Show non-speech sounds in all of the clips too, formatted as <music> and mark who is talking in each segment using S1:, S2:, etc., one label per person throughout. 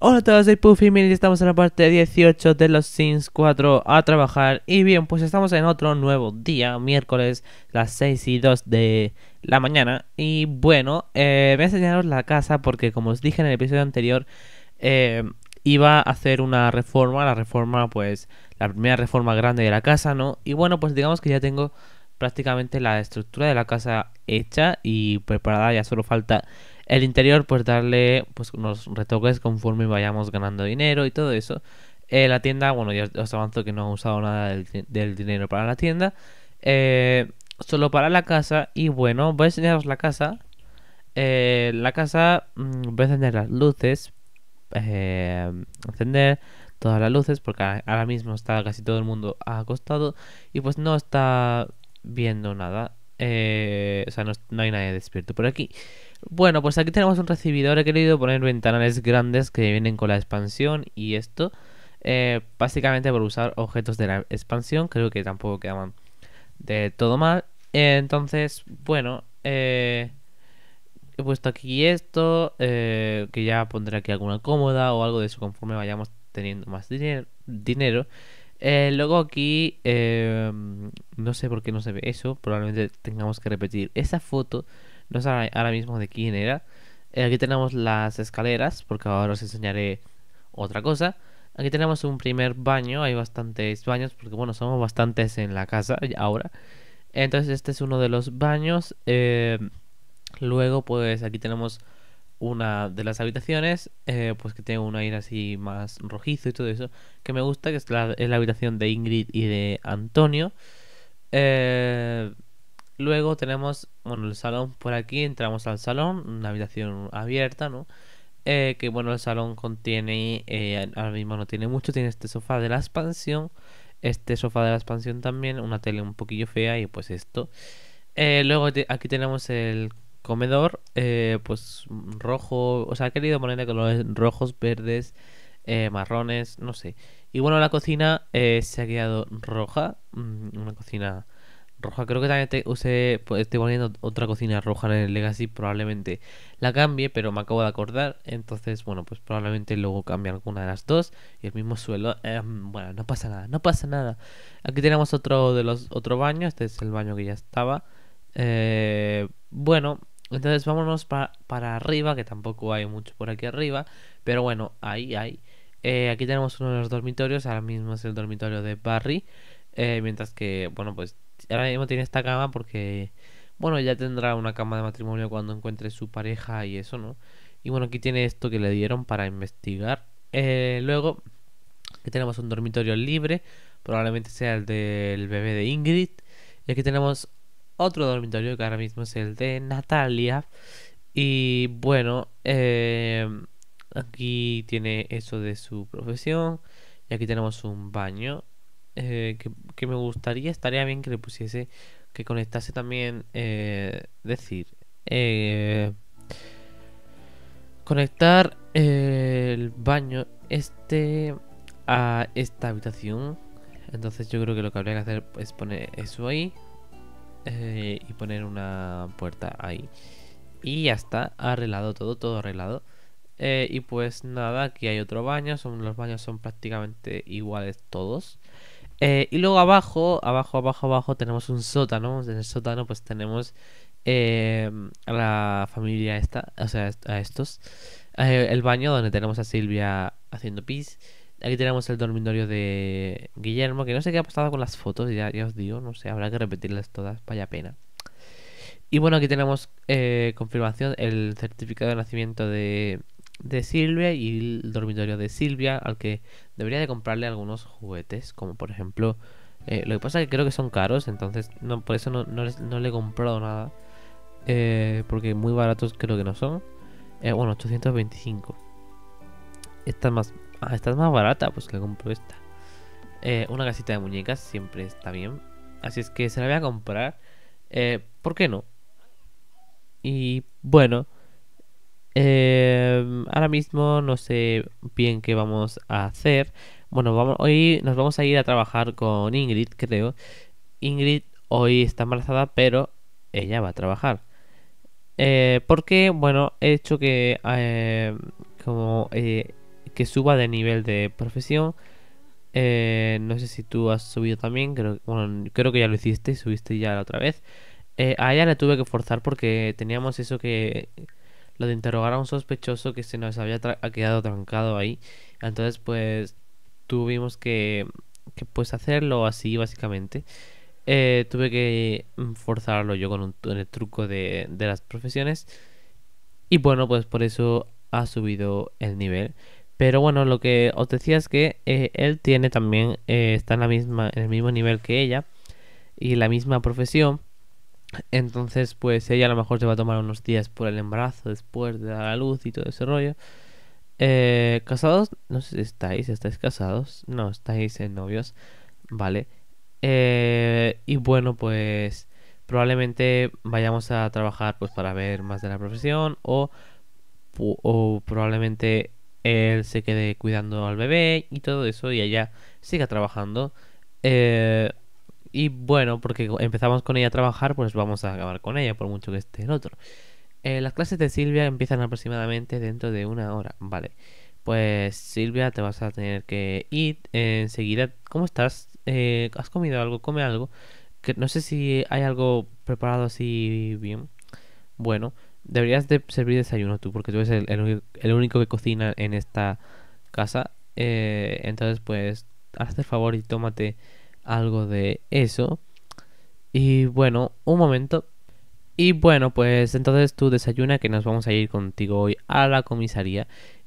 S1: Hola a todos, soy Puffy y estamos en la parte 18 de los Sims 4 a trabajar Y bien, pues estamos en otro nuevo día, miércoles, las 6 y 2 de la mañana Y bueno, eh, voy a enseñaros la casa porque como os dije en el episodio anterior eh, Iba a hacer una reforma, la reforma pues, la primera reforma grande de la casa, ¿no? Y bueno, pues digamos que ya tengo prácticamente la estructura de la casa hecha y preparada, ya solo falta el interior, pues darle pues unos retoques conforme vayamos ganando dinero y todo eso. Eh, la tienda, bueno, ya os avanzo que no he usado nada del, dinero para la tienda. Eh, solo para la casa. Y bueno, voy a enseñaros la casa. Eh, la casa, mm, voy a encender las luces. encender todas las luces porque ahora mismo está casi todo el mundo acostado y pues no está viendo nada. o sea, no, no, hay nadie despierto por aquí. Bueno, pues aquí tenemos un recibidor. He querido poner ventanales grandes que vienen con la expansión y esto. Eh, básicamente por usar objetos de la expansión. Creo que tampoco quedaban de todo mal. entonces, bueno, eh, he puesto aquí esto. Eh, que ya pondré aquí alguna cómoda o algo de eso conforme vayamos teniendo más dinero. luego aquí, no sé por qué no se ve eso. Probablemente tengamos que repetir esa foto no sé ahora mismo de quién era. Eh, aquí tenemos las escaleras, porque ahora os enseñaré otra cosa. Aquí tenemos un primer baño, hay bastantes baños, porque bueno, somos bastantes en la casa ahora. Entonces este es uno de los baños. Eh, luego pues aquí tenemos una de las habitaciones, eh, pues que tiene un aire así más rojizo y todo eso, que me gusta, que es la, es la habitación de Ingrid y de Antonio. Eh, Luego tenemos, bueno, el salón por aquí, entramos al salón, una habitación abierta, ¿no? Eh, que bueno, el salón contiene, eh, ahora mismo no tiene mucho, tiene este sofá de la expansión, este sofá de la expansión también, una tele un poquillo fea y pues esto. Eh, luego aquí tenemos el comedor, pues rojo, o sea, he querido ponerle colores rojos, verdes, marrones, no sé. Y bueno, la cocina se ha quedado roja, mm, una cocina roja. Creo que también te usé, pues, estoy poniendo otra cocina roja en el Legacy. Probablemente la cambie, pero me acabo de acordar. Entonces, bueno, pues probablemente luego cambie alguna de las dos. Y el mismo suelo. Em, bueno, no pasa nada, no pasa nada. Aquí tenemos otro de los otro baño. Este es el baño que ya estaba. Eh, bueno, entonces vámonos para arriba, que tampoco hay mucho por aquí arriba. Pero bueno, ahí hay. Eh, aquí tenemos uno de los dormitorios. Ahora mismo es el dormitorio de Barry. Eh, mientras que, bueno, pues ahora mismo tiene esta cama porque, bueno, ya tendrá una cama de matrimonio cuando encuentre su pareja y eso, ¿no? Y bueno, aquí tiene esto que le dieron para investigar. Eh, luego, aquí tenemos un dormitorio libre, probablemente sea el del bebé de Ingrid. Y aquí tenemos otro dormitorio que ahora mismo es el de Natalia. Y bueno, em, aquí tiene eso de su profesión. Y aquí tenemos un baño eh, que, me gustaría, estaría bien que le pusiese, que conectase también, eh, decir, eh, conectar el baño este a esta habitación. Entonces yo creo que lo que habría que hacer es poner eso ahí y poner una puerta ahí. Y ya está, arreglado todo, todo arreglado. y pues nada, aquí hay otro baño. Son, los baños son prácticamente iguales todos. Eh, y luego abajo, abajo, abajo, abajo tenemos un sótano. En el sótano pues tenemos eh, a la familia esta, o sea, a estos. Eh, el baño donde tenemos a Silvia haciendo pis. Aquí tenemos el dormitorio de Guillermo, que no sé qué ha pasado con las fotos, ya, ya os digo, no sé, habrá que repetirlas todas, vaya pena. Y bueno, aquí tenemos confirmación, el certificado de nacimiento de, de Silvia y el dormitorio de Silvia al que debería de comprarle algunos juguetes, como por ejemplo... Eh, lo que pasa es que creo que son caros, entonces no, por eso no, le he comprado nada. Eh, porque muy baratos creo que no son. Eh, bueno, 825. Esta es más, ah, esta es más barata, pues que compro esta. una casita de muñecas siempre está bien. Así es que se la voy a comprar. ¿Por qué no? Y bueno. Eh, ahora mismo no sé bien qué vamos a hacer. Bueno, vamos, hoy nos vamos a ir a trabajar con Ingrid, creo. Ingrid hoy está embarazada, pero ella va a trabajar. Eh, porque, bueno, he hecho que, em, como, eh, que suba de nivel de profesión. Eh, no sé si tú has subido también, creo, bueno, creo que ya lo hiciste, subiste ya la otra vez. a ella la tuve que forzar porque teníamos eso que lo de interrogar a un sospechoso que se nos había quedado trancado ahí. Entonces, pues tuvimos que, pues hacerlo así, básicamente. Eh, tuve que mm, forzarlo yo con, el truco de, las profesiones. Y bueno, pues por eso ha subido el nivel. Pero bueno, lo que os decía es que eh, él tiene también, eh, está en, la misma, en el mismo nivel que ella y la misma profesión. Entonces, pues ella a lo mejor se va a tomar unos días por el embarazo, después de dar a luz y todo ese rollo. Eh, casados, no sé si estáis, estáis casados, no, estáis en novios, ¿vale? Eh, y bueno, pues probablemente vayamos a trabajar pues para ver más de la profesión o, o probablemente él se quede cuidando al bebé y todo eso y ella siga trabajando. Eh, y bueno, porque empezamos con ella a trabajar, pues vamos a acabar con ella, por mucho que esté el otro. Eh, las clases de Silvia empiezan aproximadamente dentro de una hora, vale. Pues Silvia, te vas a tener que ir enseguida. ¿Cómo estás? Eh, ¿Has comido algo? Come algo. Que no sé si hay algo preparado así bien. Bueno, deberías de servir desayuno tú, porque tú eres el, el, único que cocina en esta casa. Eh, entonces, pues, hazte el favor y tómate algo de eso. Y bueno, un momento. Y bueno, pues entonces tú desayuna que nos vamos a ir contigo hoy a la comisaría.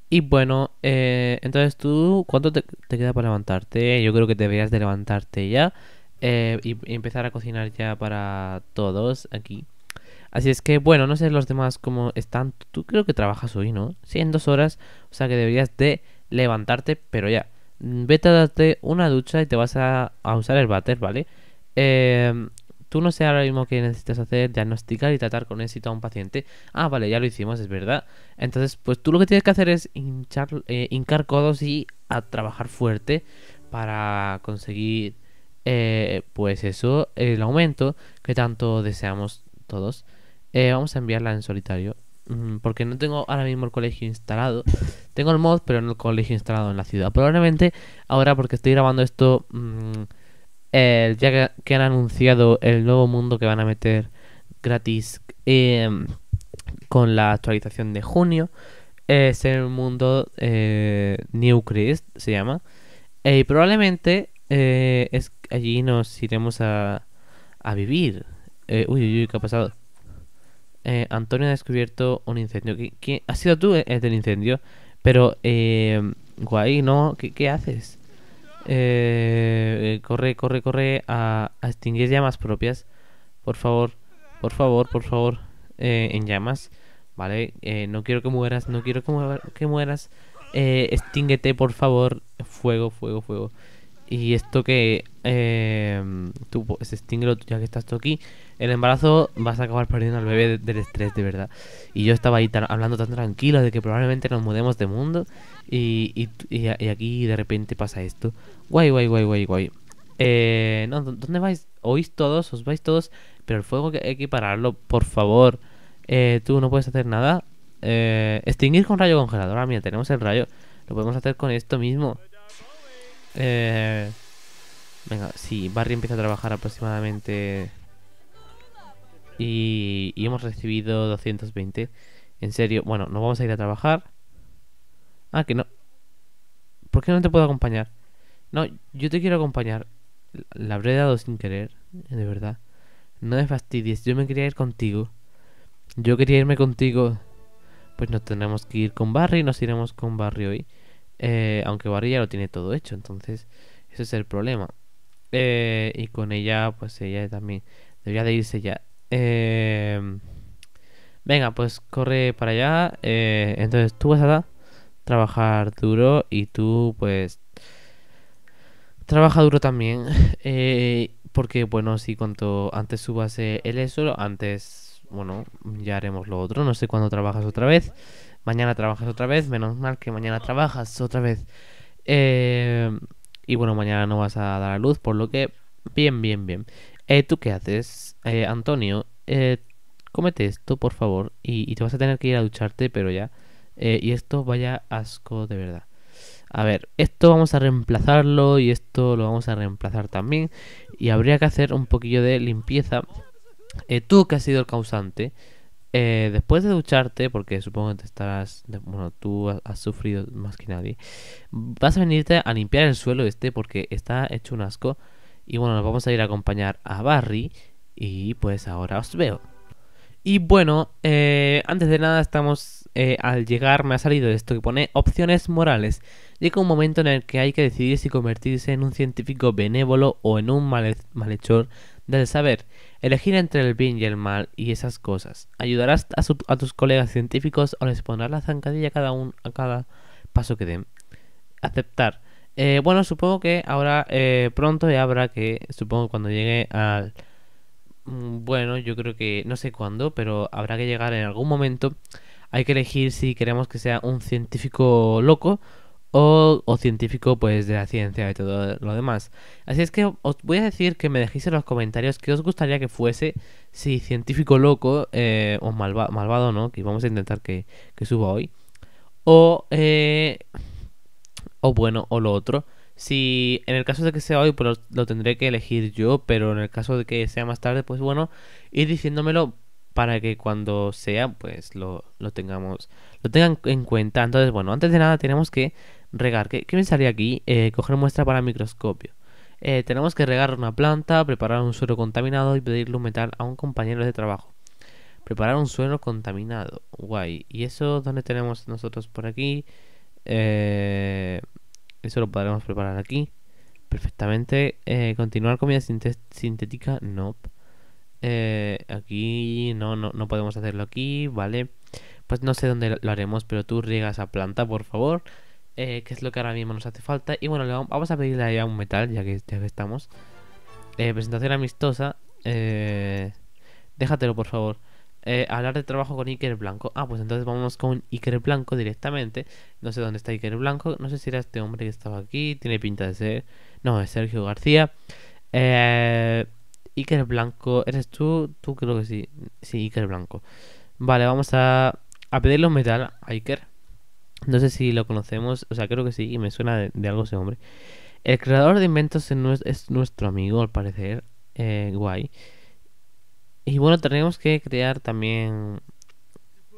S1: Y bueno, eh, entonces tú, ¿cuánto te, queda para levantarte? Yo creo que deberías de levantarte ya eh, y, y, empezar a cocinar ya para todos aquí. Así es que, bueno, no sé los demás cómo están. Tú creo que trabajas hoy, ¿no? Sí, en dos horas. O sea que deberías de levantarte, pero ya. Mm, vete a darte una ducha y te vas a, usar el váter, ¿vale? Em, tú no sé ahora mismo que necesitas hacer, diagnosticar y tratar con éxito a un paciente. Ah, vale, ya lo hicimos, es verdad. Entonces, pues tú lo que tienes que hacer es eh, hincar codos y a trabajar fuerte para conseguir, eh, pues eso, el aumento que tanto deseamos todos. Eh, vamos a enviarla en solitario porque no tengo ahora mismo el colegio instalado. Tengo el mod, pero no el colegio instalado en la ciudad. Probablemente ahora, porque estoy grabando esto, mm, eh, ya que, han anunciado el nuevo mundo que van a meter gratis em, con la actualización de junio, es el mundo eh, New se llama. Eh, y probablemente es, allí nos iremos a, a vivir. uy, uy, uy, ¿qué ha pasado? Eh, Antonio ha descubierto un incendio. ¿Qué, has sido tú el eh, del incendio? Pero, eh, guay, ¿no? ¿Qué, haces? Eh, corre, corre, corre a, extinguir llamas propias. Por favor, por favor, por favor. Eh, en llamas, ¿vale? no quiero que mueras, no quiero que, mueras. Que mueras. extinguete, por favor. Fuego, fuego, fuego. Y esto que eh, tú puedes Stingro, ya que estás tú aquí, el embarazo vas a acabar perdiendo al bebé del estrés, de verdad. Y yo estaba ahí hablando tan tranquilo de que probablemente nos mudemos de mundo y, aquí de repente pasa esto. Guay, guay, guay, guay, guay. Eh, no, ¿dónde vais? Oís todos, os vais todos, pero el fuego hay que pararlo, por favor. Eh, tú no puedes hacer nada. Eh, extinguir con rayo congelador. Ah, mira, tenemos el rayo. Lo podemos hacer con esto mismo. Eh, venga, sí, Barry empieza a trabajar aproximadamente. Y, hemos recibido 220. En serio, bueno, nos vamos a ir a trabajar. Ah, que no. ¿Por qué no te puedo acompañar? No, yo te quiero acompañar. La habré dado sin querer, de verdad. No me fastidies, yo me quería ir contigo. Yo quería irme contigo. Pues nos tenemos que ir con Barry, nos iremos con Barry hoy. Eh, aunque Barilla lo tiene todo hecho, entonces ese es el problema. Eh, y con ella, pues ella también debería de irse ya. Em, venga, pues corre para allá. Eh, entonces tú vas a trabajar duro y tú, pues, trabaja duro también. <laughs> porque, bueno, si cuanto antes subas el eso, antes, bueno, ya haremos lo otro. No sé cuándo trabajas otra vez mañana trabajas otra vez, menos mal que mañana trabajas otra vez. Eh, y bueno, mañana no vas a dar a luz, por lo que, bien, bien, bien. Eh, ¿Tú qué haces, eh, Antonio? Eh, cómete esto, por favor, y, y, te vas a tener que ir a ducharte, pero ya. y esto vaya asco de verdad. A ver, esto vamos a reemplazarlo y esto lo vamos a reemplazar también. Y habría que hacer un poquillo de limpieza. tú que has sido el causante, eh, después de ducharte, porque supongo que te bueno, tú has, sufrido más que nadie, vas a venirte a limpiar el suelo este porque está hecho un asco. Y bueno, nos vamos a ir a acompañar a Barry y pues ahora os veo. Y bueno, eh, antes de nada estamos, eh, al llegar me ha salido esto que pone opciones morales. Llega un momento en el que hay que decidir si convertirse en un científico benévolo o en un malhechor del saber, elegir entre el bien y el mal y esas cosas. Ayudarás a, tus colegas científicos o les pondrás la zancadilla a cada, un, a cada paso que den. Aceptar. Eh, bueno, supongo que ahora eh, pronto ya habrá que, supongo cuando llegue al... Mm, bueno, yo creo que no sé cuándo, pero habrá que llegar en algún momento. Hay que elegir si queremos que sea un científico loco o, científico pues de la ciencia y todo lo demás. Así es que os voy a decir que me dejéis en los comentarios qué os gustaría que fuese, si científico loco eh, o malvado, ¿no? Que vamos a intentar que, que suba hoy. O, eh, o bueno, o lo otro. Si en el caso de que sea hoy, pues lo, lo, tendré que elegir yo, pero en el caso de que sea más tarde, pues bueno, ir diciéndomelo para que cuando sea, pues lo, tengamos, lo tengan en cuenta. Entonces, bueno, antes de nada tenemos que regar. ¿Qué, qué me salía aquí? Eh, coger muestra para microscopio. Eh, tenemos que regar una planta, preparar un suelo contaminado y pedirle un metal a un compañero de trabajo. Preparar un suelo contaminado. Guay. ¿Y eso dónde tenemos nosotros por aquí? Eh, eso lo podremos preparar aquí. Perfectamente. continuar comida sintética. No. Eh, aquí no, no, no podemos hacerlo aquí, ¿vale? Pues no sé dónde lo haremos, pero tú riegas a planta, por favor. Eh, que es lo que ahora mismo nos hace falta. Y bueno, vamos, a pedirle a un metal, ya que, ya que estamos. Eh, presentación amistosa. Eh, déjatelo, por favor. Eh, hablar de trabajo con Iker Blanco. Ah, pues entonces vamos con Iker Blanco directamente. No sé dónde está Iker Blanco. No sé si era este hombre que estaba aquí. Tiene pinta de ser. No, es Sergio García. Eh. Iker Blanco, ¿eres tú? Tú creo que sí. Sí, Iker Blanco. Vale, vamos a, a pedirle un metal a Iker. No sé si lo conocemos, o sea, creo que sí, y me suena de, algo ese hombre. El creador de inventos es, nuestro amigo, al parecer. Eh, guay. Y bueno, tenemos que crear también...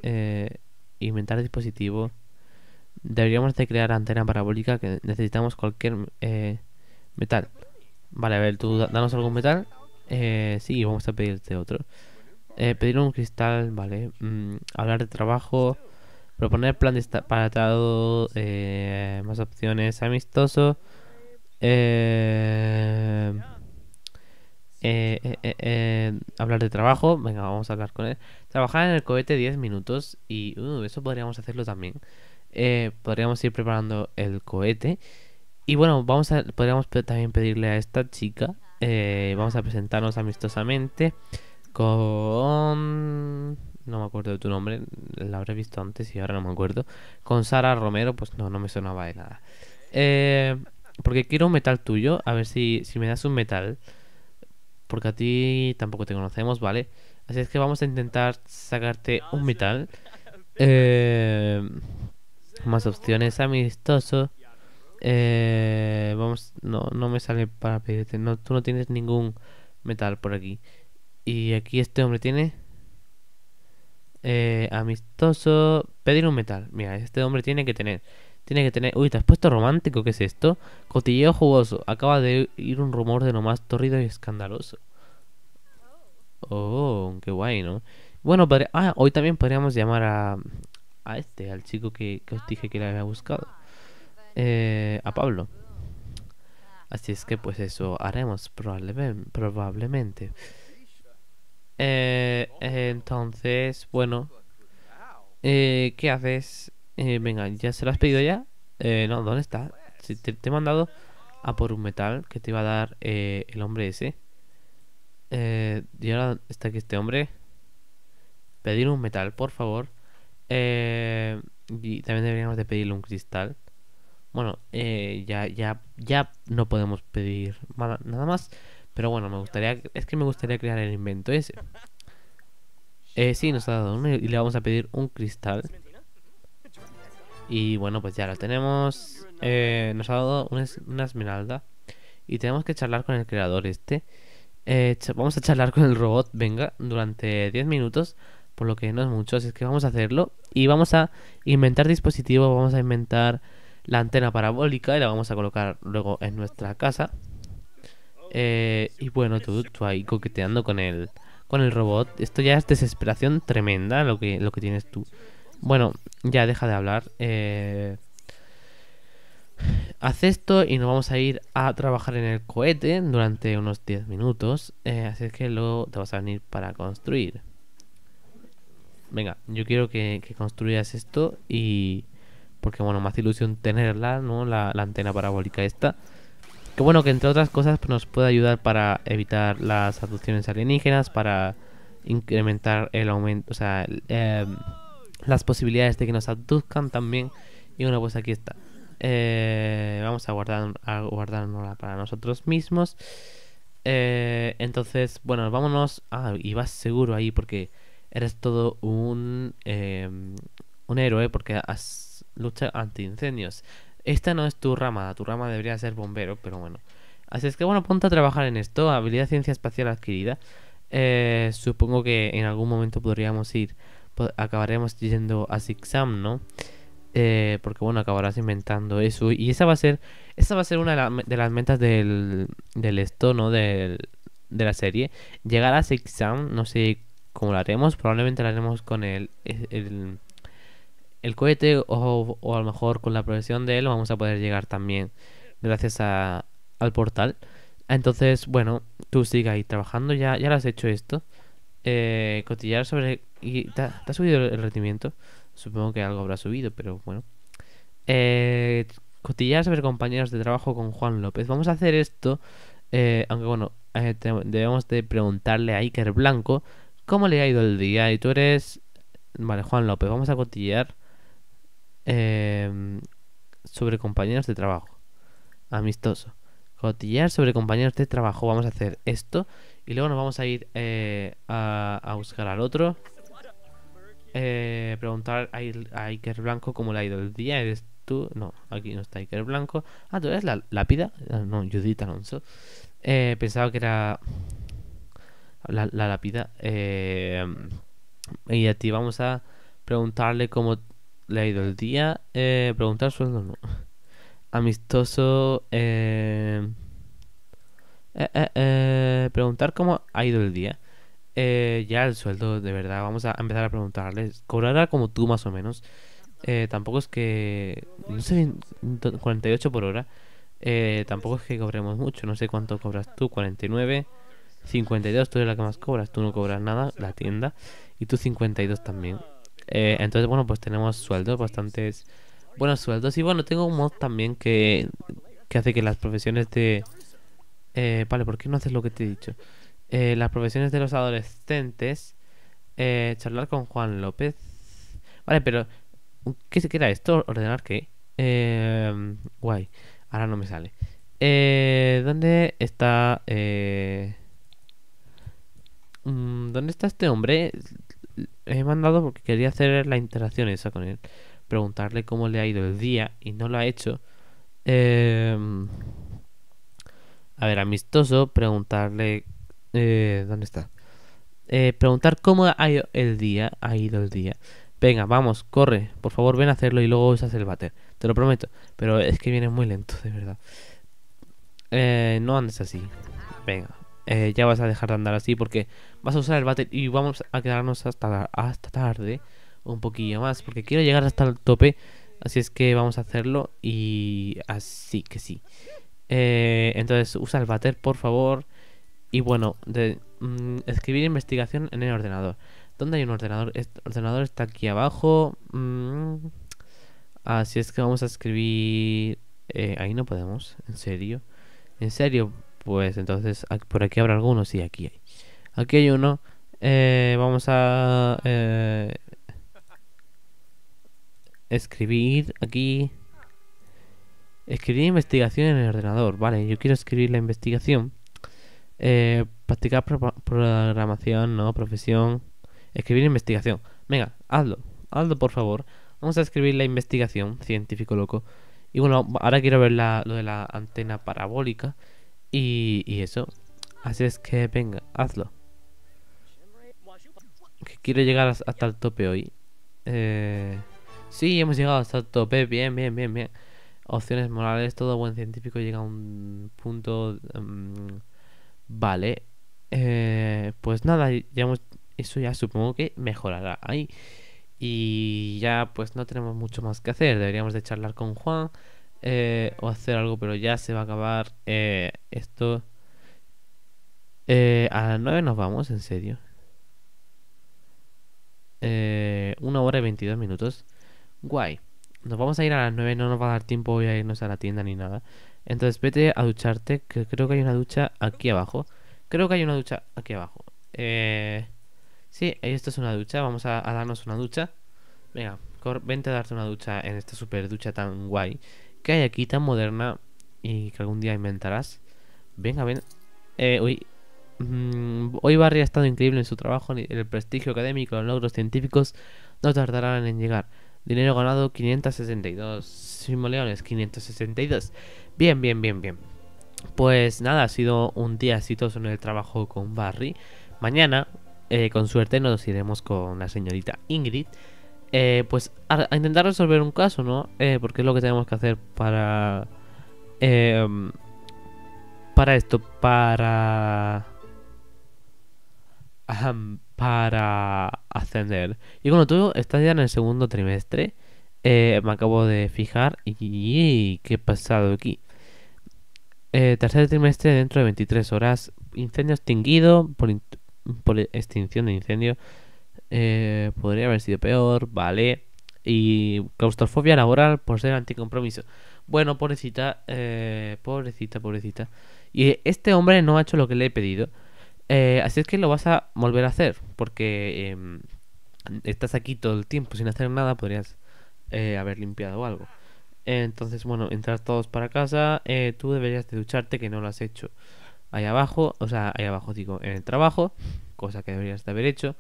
S1: Eh, inventar dispositivo. Deberíamos de crear antena parabólica que necesitamos cualquier eh, metal. Vale, a ver, tú danos algún metal. Eh, sí, vamos a pedirte otro. Eh, pedir un cristal, vale. Mm, hablar de trabajo. Proponer plan de para atado. Eh, más opciones. Amistoso. Eh, eh, hablar de trabajo. Venga, vamos a hablar con él. Trabajar en el cohete 10 minutos. Y uh, eso podríamos hacerlo también. podríamos ir preparando el cohete. Y bueno, vamos a, podríamos también pedirle a esta chica eh, vamos a presentarnos amistosamente con... No me acuerdo de tu nombre, la habré visto antes y ahora no me acuerdo. Con Sara Romero, pues no, no me sonaba de nada. Eh, porque quiero un metal tuyo, a ver si, si me das un metal. Porque a ti tampoco te conocemos, ¿vale? Así es que vamos a intentar sacarte un metal. Eh, más opciones amistoso. Eh, vamos, no, no me sale para pedirte. No, tú no tienes ningún metal por aquí. Y aquí este hombre tiene. Eh, amistoso. Pedir un metal. Mira, este hombre tiene que tener. Tiene que tener. Uy, te has puesto romántico, ¿qué es esto? Cotilleo jugoso. Acaba de ir un rumor de lo más torrido y escandaloso. Oh, qué guay, ¿no? Bueno, ah, hoy también podríamos llamar a. A este, al chico que, que os dije que le había buscado. Eh, a Pablo. Así es que pues eso haremos probablemente. Eh, entonces, bueno. Eh, ¿Qué haces? venga, ¿ya se lo has pedido ya? no, ¿dónde está? te, he mandado a por un metal que te iba a dar el hombre ese. y ahora está aquí este hombre. Pedir un metal, por favor. y también deberíamos de pedirle un cristal. Bueno, eh, ya, ya, ya no podemos pedir nada más. Pero bueno, me gustaría, es que me gustaría crear el invento ese. Eh, sí, nos ha dado uno y le vamos a pedir un cristal. Y bueno, pues ya lo tenemos. Eh, nos ha dado una, esmeralda. Y tenemos que charlar con el creador este. Eh, vamos a charlar con el robot, venga, durante 10 minutos. Por lo que no es mucho, así es que vamos a hacerlo. Y vamos a inventar dispositivos, vamos a inventar la antena parabólica y la vamos a colocar luego en nuestra casa. Eh, y bueno, tú, tú, ahí coqueteando con el, con el robot. Esto ya es desesperación tremenda lo que, lo que tienes tú. Bueno, ya deja de hablar. Eh, haz esto y nos vamos a ir a trabajar en el cohete durante unos 10 minutos. Eh, así es que luego te vas a venir para construir. Venga, yo quiero que construyas esto y porque bueno, más ilusión tenerla, ¿no? La, antena parabólica esta. Que bueno, que entre otras cosas pues, nos puede ayudar para evitar las abducciones alienígenas, para incrementar el aumento, o sea, em, las posibilidades de que nos abduzcan también. Y bueno, pues aquí está. Eh, vamos a, guardar, para nosotros mismos. Eh, entonces, bueno, vámonos. Ah, y vas seguro ahí porque eres todo un, em, un héroe porque has lucha incendios Esta no es tu rama, tu rama debería ser bombero, pero bueno. Así es que bueno, ponte a trabajar en esto, habilidad ciencia espacial adquirida. Eh, supongo que en algún momento podríamos ir, acabaremos yendo a Sixam, ¿no? Eh, porque bueno, acabarás inventando eso. Y esa va a ser, esa va a ser una de, las metas del, del esto, ¿no? de la serie. Llegar a Sixam no sé cómo lo haremos, probablemente lo haremos con el, el cohete o, o, a lo mejor con la progresión de él vamos a poder llegar también gracias a, al portal. Entonces, bueno, tú sigue ahí trabajando, ya, ya lo has hecho esto. Eh, cotillar sobre... Y te, ha subido el rendimiento? Supongo que algo habrá subido, pero bueno. Eh, cotillar sobre compañeros de trabajo con Juan López. Vamos a hacer esto, eh, aunque bueno, eh, debemos de preguntarle a Iker Blanco cómo le ha ido el día. Y tú eres... Vale, Juan López, vamos a cotillar Em, sobre compañeros de trabajo. Amistoso. Cotillar sobre compañeros de trabajo. Vamos a hacer esto. Y luego nos vamos a ir eh, a, buscar al otro. Eh, preguntar a, Iker Blanco cómo le ha ido el día. ¿Eres tú? No, aquí no está Iker Blanco. Ah, ¿tú eres la lápida? Ah, no, Judith Alonso. Eh, pensaba que era la, la lápida. y a ti vamos a preguntarle cómo le ha ido el día. Eh, preguntar sueldo no. Amistoso. Eh, eh, eh, eh preguntar cómo ha ido el día. Eh, ya el sueldo, de verdad. Vamos a empezar a preguntarles. Cobrará como tú, más o menos. tampoco es que. No sé, 48 por hora. tampoco es que cobremos mucho. No sé cuánto cobras tú. 49. 52, tú eres la que más cobras. Tú no cobras nada, la tienda. Y tú 52 también. Eh, entonces, bueno, pues tenemos sueldos, bastantes buenos sueldos. Y bueno, tengo un mod también que, que hace que las profesiones de... Eh, vale, ¿por qué no haces lo que te he dicho? Eh, las profesiones de los adolescentes. charlar con Juan López. Vale, pero... ¿Qué se queda esto? ¿Ordenar qué? Em, guay. Ahora no me sale. ¿Dónde está... Mm, ¿Dónde está este hombre? he mandado porque quería hacer la interacción esa con él, preguntarle cómo le ha ido el día y no lo ha hecho. Em, a ver, amistoso, preguntarle eh, dónde está. Eh, preguntar cómo ha ido el día, ha ido el día. Venga, vamos, corre, por favor ven a hacerlo y luego usas el bater te lo prometo. Pero es que viene muy lento, de verdad. Eh, no andes así. Venga, eh, ya vas a dejar de andar así porque vas a usar el bater y vamos a quedarnos hasta, hasta tarde un poquillo más porque quiero llegar hasta el tope así es que vamos a hacerlo y así que sí eh, entonces usa el bater por favor y bueno mm, escribir investigación en el ordenador ¿dónde hay un ordenador? ...el ordenador está aquí abajo mm, así es que vamos a escribir eh, ahí no podemos en serio en serio pues entonces por aquí habrá algunos sí aquí hay aquí hay uno eh, vamos a eh, escribir aquí escribir investigación en el ordenador vale yo quiero escribir la investigación eh, practicar programación no profesión escribir investigación venga hazlo hazlo por favor vamos a escribir la investigación científico loco y bueno ahora quiero ver la, lo de la antena parabólica y, eso. Así es que venga, hazlo. quiero llegar hasta el tope hoy. Eh, sí, hemos llegado hasta el tope. Bien, bien, bien, bien. Opciones morales. Todo buen científico llega a un punto. Mm, vale. Eh, pues nada, ya eso ya supongo que mejorará ahí. Y ya pues no tenemos mucho más que hacer. Deberíamos de charlar con Juan. Eh, o hacer algo, pero ya se va a acabar eh, esto. Eh, a las 9 nos vamos, en serio. una hora y 22 minutos. Guay. Nos vamos a ir a las 9, no nos va a dar tiempo Voy a irnos a la tienda ni nada. Entonces vete a ducharte, que creo que hay una ducha aquí abajo. Creo que hay una ducha aquí abajo. Eh, sí, esto es una ducha, vamos a, a darnos una ducha. Venga, vente a darte una ducha en esta super ducha tan guay que hay aquí tan moderna y que algún día inventarás. Venga, ven. hoy, eh, mm, hoy Barry ha estado increíble en su trabajo, el prestigio académico, los logros científicos no tardarán en llegar. Dinero ganado 562. Simoleones 562. Bien, bien, bien, bien. Pues nada, ha sido un día exitoso en el trabajo con Barry. Mañana, eh, con suerte, nos iremos con la señorita Ingrid. Eh, pues a, intentar resolver un caso, ¿no? Eh, porque es lo que tenemos que hacer para... Em, para esto, para... para ascender. Y bueno, tú estás ya en el segundo trimestre. Eh, me acabo de fijar y, qué qué pasado aquí. tercer trimestre dentro de 23 horas. Incendio extinguido por extinción de incendio eh, podría haber sido peor, vale. Y claustrofobia laboral por ser anticompromiso. Bueno, pobrecita, eh, pobrecita, pobrecita. Y este hombre no ha hecho lo que le he pedido. Eh, así es que lo vas a volver a hacer, porque em, estás aquí todo el tiempo sin hacer nada, podrías eh, haber limpiado algo. Entonces, bueno, entrar todos para casa. Eh, tú deberías de ducharte, que no lo has hecho. Ahí abajo, o sea, ahí abajo digo, en el trabajo, cosa que deberías de haber hecho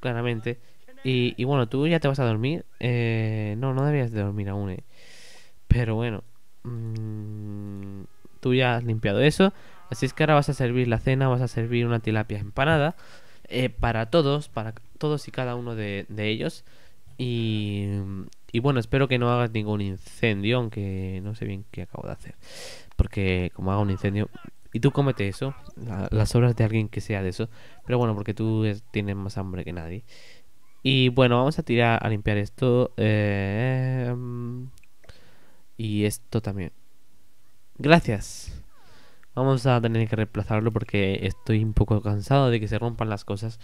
S1: claramente. Y, bueno, tú ya te vas a dormir. Eh, no, no deberías de dormir aún. Eh. Pero bueno, mm, tú ya has limpiado eso. Así es que ahora vas a servir la cena, vas a servir una tilapia empanada eh, para todos, para todos y cada uno de, ellos. Y, y, bueno, espero que no hagas ningún incendio, aunque no sé bien qué acabo de hacer. Porque como haga un incendio, y tú cómete eso, las obras de alguien que sea de eso. Pero bueno, porque tú tienes más hambre que nadie. Y bueno, vamos a tirar a limpiar esto. Em, y esto también. Gracias. Vamos a tener que reemplazarlo porque estoy un poco cansado de que se rompan las cosas.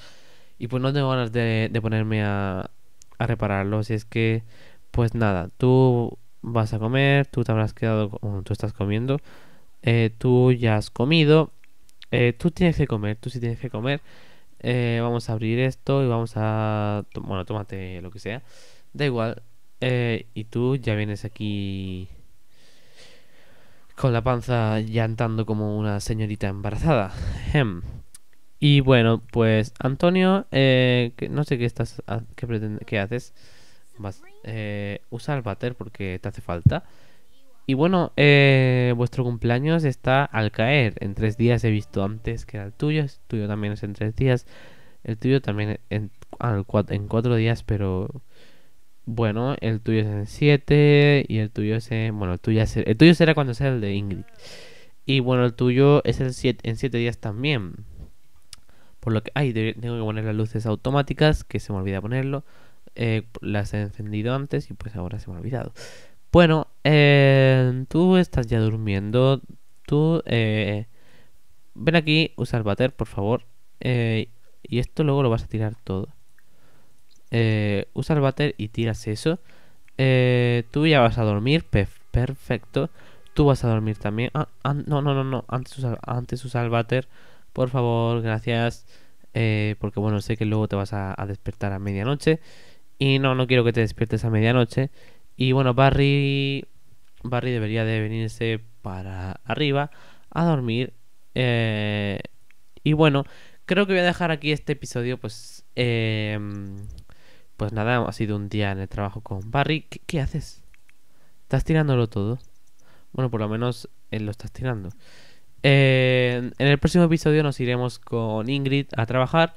S1: Y pues no tengo ganas de, ponerme a, a repararlo. Así es que, pues nada, tú vas a comer, tú te habrás quedado, tú estás comiendo. Eh, tú ya has comido, eh, tú tienes que comer, tú sí tienes que comer. Eh, vamos a abrir esto y vamos a... Bueno, tómate lo que sea. Da igual. y tú ya vienes aquí con la panza llantando como una señorita embarazada. Y bueno, pues Antonio, no sé qué estás, ah, qué, haces. usa el váter porque te hace falta. Y bueno, eh, vuestro cumpleaños está al caer. En tres días he visto antes que era el tuyo. El tuyo también es en tres días. El tuyo también en, en cuatro días, pero bueno, el tuyo es en siete y el tuyo es Bueno, el tuyo, tuyo será cuando sea el de Ingrid. Y bueno, el tuyo es el siete, en siete días también. Por lo que... Ay, tengo que poner las luces automáticas, que se me olvida ponerlo. Eh, las he encendido antes y pues ahora se me ha olvidado. Bueno, eh, tú estás ya durmiendo. Tú, eh, ven aquí, usa el bater, por favor. Eh, y esto luego lo vas a tirar todo. Eh, usa el bater y tiras eso. Eh, tú ya vas a dormir, perfecto. Tú vas a dormir también. Ah, no, no, no, no. Antes usa, antes usa el bater, por favor, gracias. porque bueno, sé que luego te vas a despertar a medianoche. Y no, no quiero que te despiertes a medianoche. Y bueno, Barry, Barry debería de venirse para arriba a dormir. Eh, y bueno, creo que voy a dejar aquí este episodio, pues... Em, pues nada, ha sido un día en el trabajo con Barry. ¿Qué, haces? ¿Estás tirándolo todo? Bueno, por lo menos él lo estás tirando. Eh, en el próximo episodio nos iremos con Ingrid a trabajar.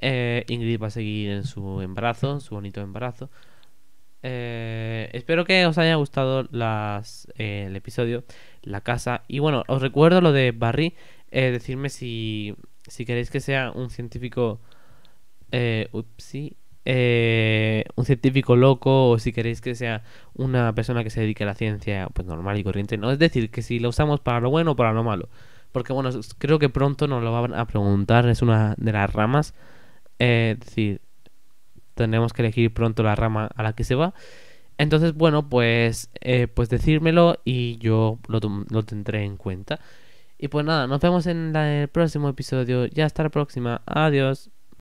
S1: Eh, Ingrid va a seguir en su embarazo, en su bonito embarazo. Eh, espero que os haya gustado las, eh, el episodio, la casa. Y bueno, os recuerdo lo de Barry. Eh, decirme si, si queréis que sea un científico. Eh, upsi. Eh, un científico loco o si queréis que sea una persona que se dedique a la ciencia pues normal y corriente no es decir que si lo usamos para lo bueno o para lo malo porque bueno creo que pronto nos lo van a preguntar es una de las ramas es decir tendremos que elegir pronto la rama a la que se va. Entonces, bueno, pues, eh, pues decírmelo y yo lo, tendré en cuenta. Y pues nada, nos vemos en el próximo episodio. Ya hasta la próxima. Adiós.